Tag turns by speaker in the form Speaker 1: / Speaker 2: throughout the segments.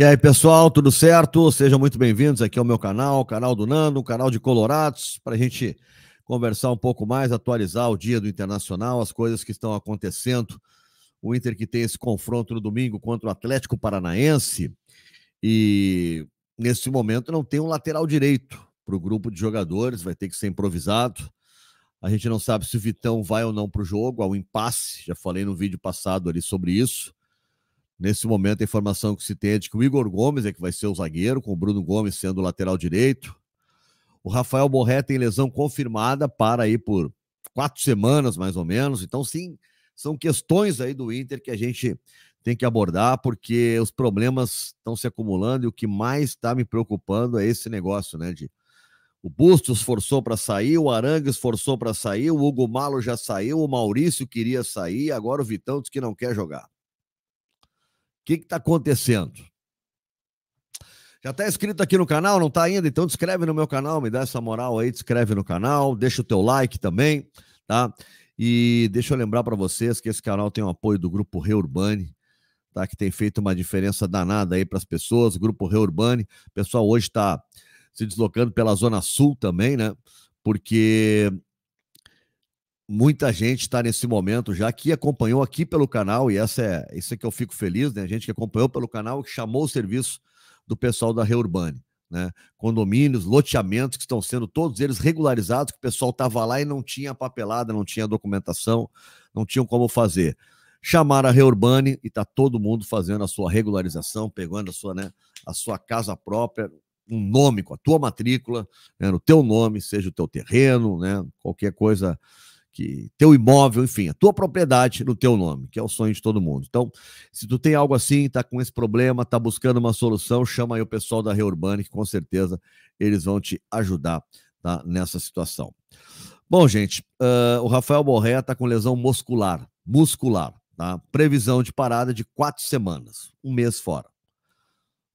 Speaker 1: E aí, pessoal, tudo certo? Sejam muito bem-vindos aqui ao meu canal, canal do Nando, canal de Colorados, para a gente conversar um pouco mais, atualizar o dia do Internacional, as coisas que estão acontecendo. O Inter que tem esse confronto no domingo contra o Atlético Paranaense e nesse momento não tem um lateral direito para o grupo de jogadores, vai ter que ser improvisado. A gente não sabe se o Vitão vai ou não para o jogo, há um impasse, já falei no vídeo passado ali sobre isso. Nesse momento, a informação que se tem é de que o Igor Gomes é que vai ser o zagueiro, com o Bruno Gomes sendo o lateral direito. O Rafael Borré tem lesão confirmada para aí por quatro semanas, mais ou menos. Então, sim, são questões aí do Inter que a gente tem que abordar, porque os problemas estão se acumulando e o que mais está me preocupando é esse negócio, né? De o Bustos forçou para sair, o Arangues forçou para sair, o Hugo Malo já saiu, o Maurício queria sair, agora o Vitão diz que não quer jogar que está acontecendo? Já está inscrito aqui no canal? Não está ainda? Então descreve no meu canal, me dá essa moral aí, descreve no canal, deixa o teu like também, tá? E deixa eu lembrar para vocês que esse canal tem o apoio do Grupo Reurbani, tá? Que tem feito uma diferença danada aí para as pessoas. Grupo Reurbani, o pessoal hoje está se deslocando pela Zona Sul também, né? Porque muita gente está nesse momento já que acompanhou aqui pelo canal, e essa é isso é que eu fico feliz, né? A gente que acompanhou pelo canal que chamou o serviço do pessoal da Reurbane. Né? Condomínios, loteamentos que estão sendo todos eles regularizados, que o pessoal estava lá e não tinha papelada, não tinha documentação, não tinham como fazer. Chamaram a Reurbane e está todo mundo fazendo a sua regularização, pegando a sua, né, a sua casa própria, um nome com a tua matrícula, né, no teu nome, seja o teu terreno, né, qualquer coisa que teu imóvel, enfim, a tua propriedade no teu nome, que é o sonho de todo mundo. Então, se tu tem algo assim, tá com esse problema, tá buscando uma solução, chama aí o pessoal da Reurbane, que com certeza eles vão te ajudar tá, nessa situação. Bom, gente, uh, o Rafael Borré tá com lesão muscular, muscular, tá? Previsão de parada de quatro semanas, um mês fora.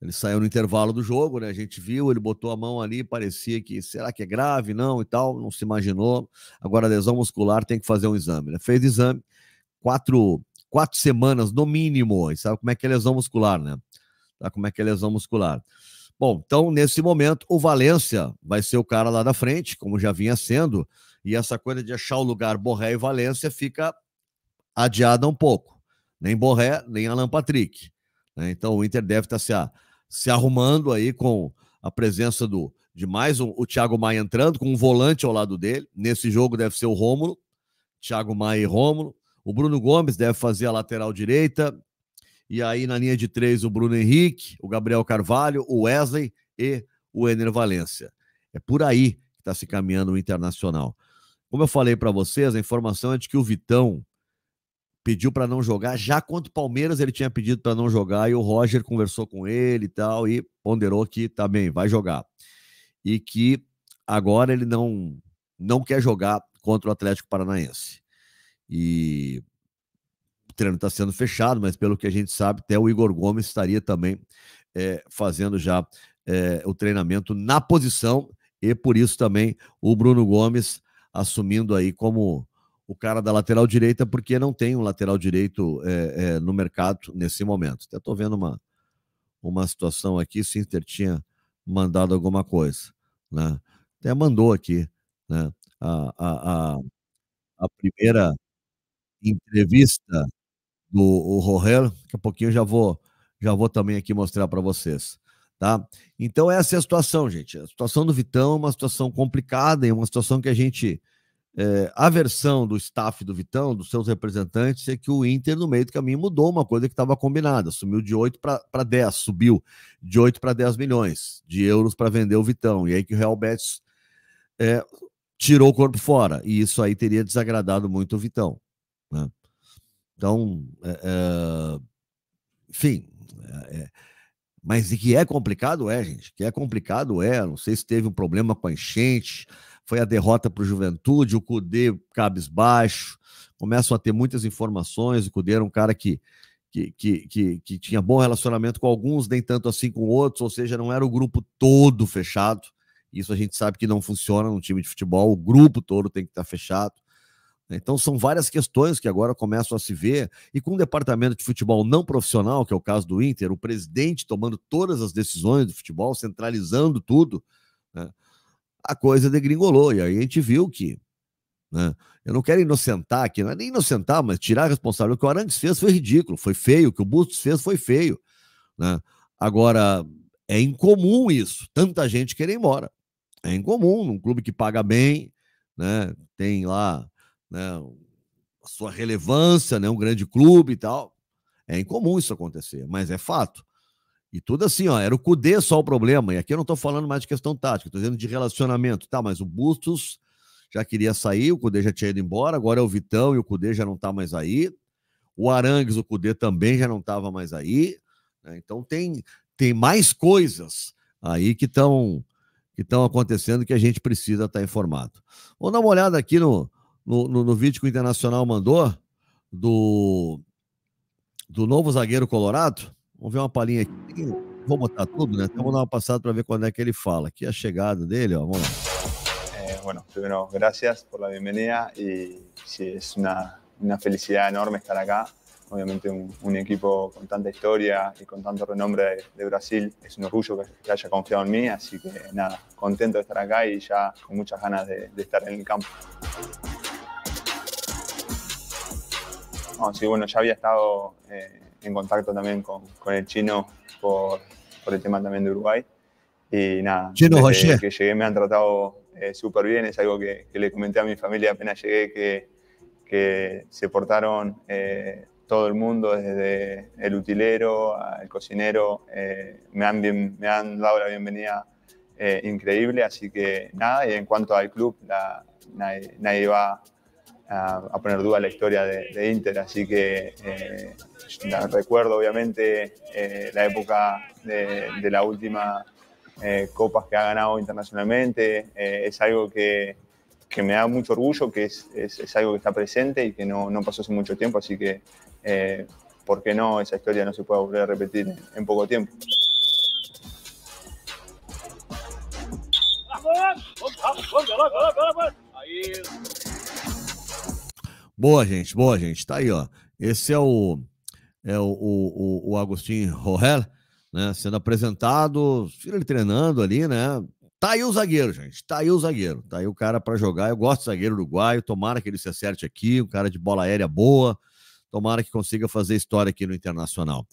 Speaker 1: Ele saiu no intervalo do jogo, né? A gente viu, ele botou a mão ali, parecia que será que é grave, não e tal, não se imaginou. Agora, lesão muscular tem que fazer um exame, né? Fez exame, quatro, quatro semanas no mínimo, e sabe como é que é lesão muscular, né? Sabe como é que é lesão muscular. Bom, então nesse momento o Valência vai ser o cara lá da frente, como já vinha sendo, e essa coisa de achar o lugar Borré e Valência fica adiada um pouco. Nem Borré, nem Alan Patrick. Né? Então o Inter deve estar se. Assim, ah, se arrumando aí com a presença do de mais um, o Thiago Maia entrando com um volante ao lado dele. Nesse jogo deve ser o Rômulo, Thiago Maia e Rômulo. O Bruno Gomes deve fazer a lateral direita. E aí na linha de três o Bruno Henrique, o Gabriel Carvalho, o Wesley e o Ener Valência. É por aí que está se caminhando o Internacional. Como eu falei para vocês, a informação é de que o Vitão pediu para não jogar. Já contra o Palmeiras ele tinha pedido para não jogar e o Roger conversou com ele e tal e ponderou que também tá vai jogar. E que agora ele não não quer jogar contra o Atlético Paranaense. E o treino está sendo fechado, mas pelo que a gente sabe, até o Igor Gomes estaria também é, fazendo já é, o treinamento na posição e por isso também o Bruno Gomes assumindo aí como o cara da lateral direita, porque não tem um lateral direito é, é, no mercado nesse momento. Até estou vendo uma, uma situação aqui, se Inter tinha mandado alguma coisa. Né? Até mandou aqui né? a, a, a, a primeira entrevista do Roré daqui a pouquinho eu já vou, já vou também aqui mostrar para vocês. Tá? Então essa é a situação, gente. A situação do Vitão é uma situação complicada e uma situação que a gente é, a versão do staff do Vitão, dos seus representantes, é que o Inter, no meio do caminho, mudou uma coisa que estava combinada, sumiu de 8 para 10, subiu de 8 para 10 milhões de euros para vender o Vitão. E aí que o Real Betis é, tirou o corpo fora. E isso aí teria desagradado muito o Vitão. Né? Então, é, é enfim. É, é. mas e que é complicado, é, gente. Que é complicado, é. Não sei se teve um problema com a enchente foi a derrota para o Juventude, o Cudê cabisbaixo, começam a ter muitas informações, o Cudê era um cara que, que, que, que, que tinha bom relacionamento com alguns, nem tanto assim com outros, ou seja, não era o grupo todo fechado, isso a gente sabe que não funciona num time de futebol, o grupo todo tem que estar tá fechado. Então são várias questões que agora começam a se ver, e com um departamento de futebol não profissional, que é o caso do Inter, o presidente tomando todas as decisões do futebol, centralizando tudo, né? a coisa degringolou. E aí a gente viu que. Né? Eu não quero inocentar aqui, não é nem inocentar, mas tirar a responsabilidade. O que o Arantes fez foi ridículo, foi feio, o que o Bustos fez foi feio. Né? Agora, é incomum isso, tanta gente querer ir embora. É incomum num clube que paga bem, né? tem lá né, a sua relevância, né? um grande clube e tal. É incomum isso acontecer, mas é fato. E tudo assim, ó, era o Cudê só o problema. E aqui eu não estou falando mais de questão tática, estou dizendo de relacionamento. Tá, mas o Bustos já queria sair, o Cudê já tinha ido embora, agora é o Vitão e o Cudê já não está mais aí. O Arangues, o Cudê também já não estava mais aí. Né? Então tem, tem mais coisas aí que estão que estão acontecendo que a gente precisa estar tá informado. Vamos dar uma olhada aqui no, no, no, no vídeo que o Internacional mandou do, do novo zagueiro colorado. Vamos ver una palhinha aquí. Vamos a tudo, todo, ¿no? vamos dar uma passada para ver cuándo es que él fala. Aqui a llegada de él. Vamos
Speaker 2: eh, bueno, primero, gracias por la bienvenida y sí, es una, una felicidad enorme estar acá. obviamente un, equipo con tanta historia y con tanto renombre de, Brasil, es un orgullo que, haya confiado en mí, así que nada, contento de estar acá y ya con muchas ganas de, estar en el campo. No, ah, sí, bueno, ya había estado eh, en contacto también con, con el chino por, por, el tema también de Uruguay. Y nada, desde que llegué me han tratado eh, súper bien, es algo que, que, le comenté a mi familia apenas llegué, que, que se portaron eh, todo el mundo, desde el utilero al cocinero, eh, me, han me han dado la bienvenida eh, increíble, así que nada, y en cuanto al club, la, nadie, nadie va a, poner duda la historia de, Inter. Así que eh, recuerdo obviamente eh, la época de, la última eh, copas que ha ganado internacionalmente. es algo que, que, me da mucho orgullo, que es, algo que está presente y que no, no pasó hace mucho tiempo. Así que, ¿por qué no? Esa historia no se puede volver a repetir en, poco tiempo.
Speaker 1: Boa, gente, boa, gente. Tá aí, ó. Esse é o é o, o, o Agostinho Rohel, né? Sendo apresentado, ele treinando ali, né? Tá aí o zagueiro, gente. Tá aí o zagueiro. Tá aí o cara para jogar. Eu gosto do zagueiro uruguaio. Tomara que ele se acerte aqui. Um cara de bola aérea boa. Tomara que consiga fazer história aqui no Internacional.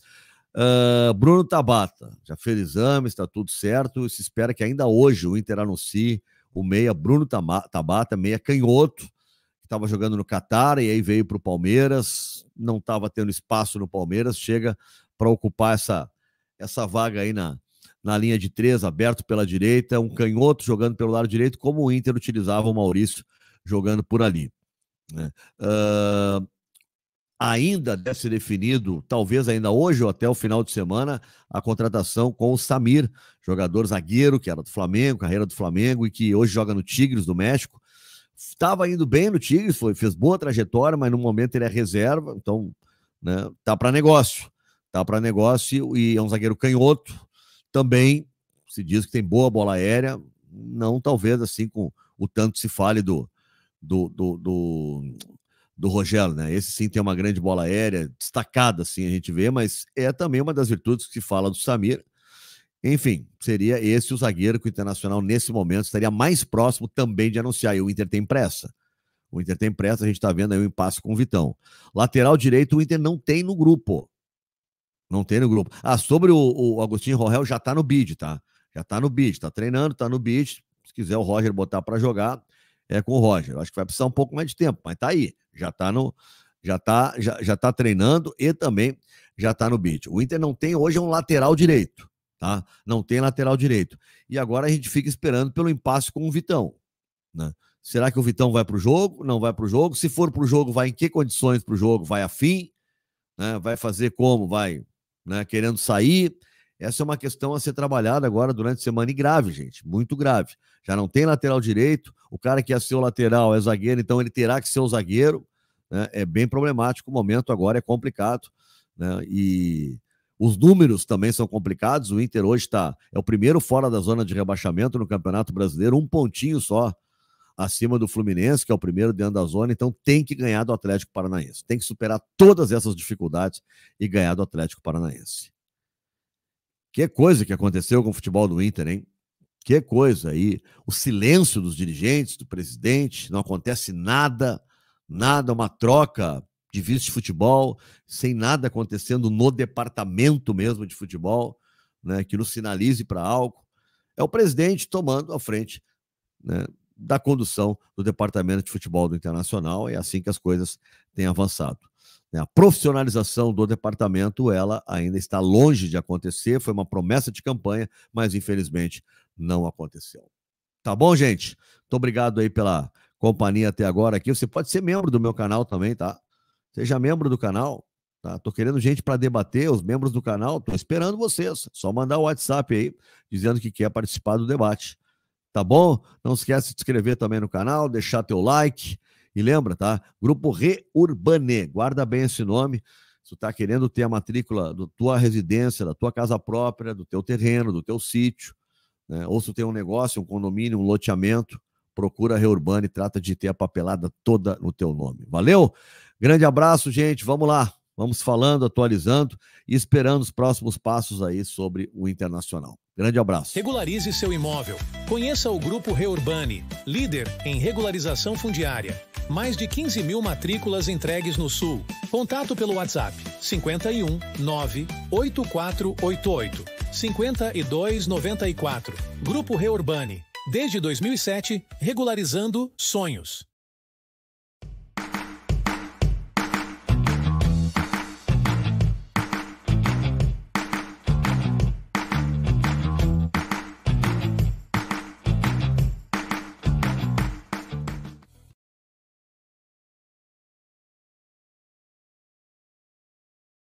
Speaker 1: Uh, Bruno Tabata já fez exames, está tudo certo. Se espera que ainda hoje o Inter anuncie o meia Bruno Tabata, meia canhoto, estava jogando no Catar e aí veio para o Palmeiras, não estava tendo espaço no Palmeiras, chega para ocupar essa, essa vaga aí na, na linha de três, aberto pela direita, um canhoto jogando pelo lado direito, como o Inter utilizava o Maurício jogando por ali. Né? Uh, ainda deve ser definido, talvez ainda hoje ou até o final de semana, a contratação com o Samir, jogador zagueiro que era do Flamengo, carreira do Flamengo e que hoje joga no Tigres do México, estava indo bem no Tigres, foi, fez boa trajetória, mas no momento ele é reserva, então né, tá para negócio. Tá para negócio e é um zagueiro canhoto. Também se diz que tem boa bola aérea, não talvez assim com o tanto se fale do do, do, do, do Rogério, né? Esse sim tem uma grande bola aérea, destacada assim a gente vê, mas é também uma das virtudes que se fala do Samir, enfim, seria esse o zagueiro que o Internacional, nesse momento, estaria mais próximo também de anunciar. E o Inter tem pressa. O Inter tem pressa, a gente está vendo aí o um impasse com o Vitão. Lateral direito, o Inter não tem no grupo. Não tem no grupo. Ah, sobre o, o Agostinho Rogel, já está no bid, tá? Já está no bid, está treinando, está no bid. Se quiser o Roger botar para jogar, é com o Roger. acho que vai precisar um pouco mais de tempo, mas tá aí. Já está no, já tá, já, já tá treinando e também já está no bid. O Inter não tem hoje um lateral direito tá? Não tem lateral direito. E agora a gente fica esperando pelo impasse com o Vitão, né? Será que o Vitão vai para o jogo? Não vai para o jogo? Se for para o jogo, vai em que condições para o jogo? Vai afim? Né? Vai fazer como? Vai né? querendo sair? Essa é uma questão a ser trabalhada agora durante a semana e grave, gente, muito grave. Já não tem lateral direito, o cara que é seu lateral é zagueiro, então ele terá que ser o zagueiro. Né? É bem problemático o momento agora, é complicado. Né? E os números também são complicados. O Inter hoje está é o primeiro fora da zona de rebaixamento no Campeonato Brasileiro, um pontinho só acima do Fluminense, que é o primeiro dentro da zona, então tem que ganhar do Atlético Paranaense. Tem que superar todas essas dificuldades e ganhar do Atlético Paranaense. Que coisa que aconteceu com o futebol do Inter, hein? Que coisa aí. O silêncio dos dirigentes, do presidente, não acontece nada, nada, uma troca de vice de futebol, sem nada acontecendo no departamento mesmo de futebol, né, que nos sinalize para algo. É o presidente tomando a frente né, da condução do departamento de futebol do Internacional. É assim que as coisas têm avançado. Né. A profissionalização do departamento, ela ainda está longe de acontecer, foi uma promessa de campanha, mas infelizmente não aconteceu. Tá bom, gente? Muito obrigado aí pela companhia até agora aqui. Você pode ser membro do meu canal também, tá? Seja membro do canal, tá? Tô querendo gente para debater, os membros do canal, tô esperando vocês. Só mandar o WhatsApp aí dizendo que quer participar do debate. Tá bom? Não esquece de se inscrever também no canal, deixar teu like e lembra, tá? Grupo Reurbane, guarda bem esse nome. Se tu tá querendo ter a matrícula da tua residência, da tua casa própria, do teu terreno, do teu sítio, né? Ou se tu tem um negócio, um condomínio, um loteamento, procura Reurbane e trata de ter a papelada toda no teu nome. Valeu? Grande abraço, gente. Vamos lá. Vamos falando, atualizando e esperando os próximos passos aí sobre o internacional. Grande abraço. Regularize seu imóvel. Conheça o Grupo Reurbani, líder em regularização fundiária. Mais de 15 mil matrículas entregues no Sul. Contato pelo WhatsApp 51 9 8488 5294. Grupo Reurbani. Desde 2007, regularizando sonhos.